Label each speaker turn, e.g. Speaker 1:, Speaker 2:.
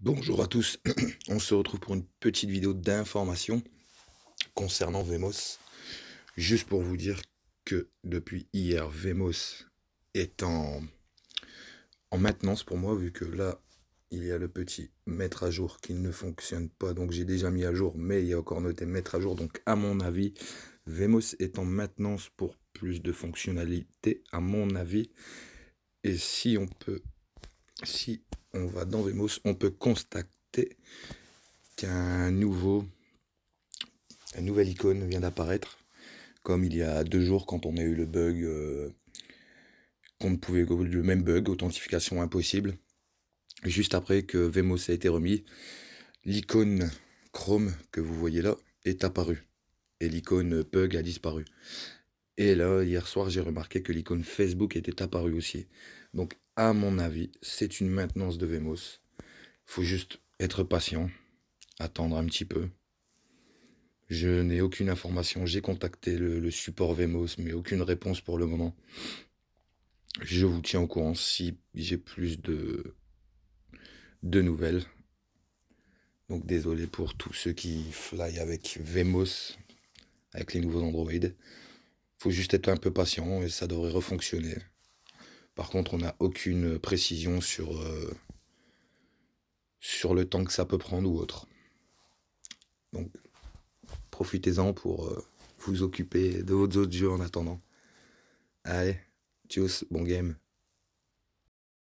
Speaker 1: Bonjour à tous, on se retrouve pour une petite vidéo d'information concernant Vemos. Juste pour vous dire que depuis hier, Vemos est en, maintenance pour moi, vu que là, il y a le petit mettre à jour qui ne fonctionne pas. Donc j'ai déjà mis à jour, mais il y a encore noté mettre à jour. Donc à mon avis, Vemos est en maintenance pour plus de fonctionnalités, à mon avis. Et si on peut... Si on va dans Vemos, on peut constater qu'un nouveau, une nouvelle icône vient d'apparaître, comme il y a deux jours quand on a eu le bug, euh, qu'on ne pouvait le même bug, authentification impossible, juste après que Vemos a été remis, l'icône Chrome que vous voyez là est apparue et l'icône Pug a disparu. Et là, hier soir, j'ai remarqué que l'icône Facebook était apparue aussi. Donc, à mon avis, c'est une maintenance de Vemos. Il faut juste être patient, attendre un petit peu. Je n'ai aucune information. J'ai contacté le, le, support Vemos, mais aucune réponse pour le moment. Je vous tiens au courant si j'ai plus de, de nouvelles. Donc désolé pour tous ceux qui fly avec Vemos, avec les nouveaux Android faut juste être un peu patient et ça devrait refonctionner. Par contre, on n'a aucune précision sur, euh, sur le temps que ça peut prendre ou autre. Donc, profitez-en pour euh, vous occuper de vos autres jeux en attendant. Allez, tchuss, bon game.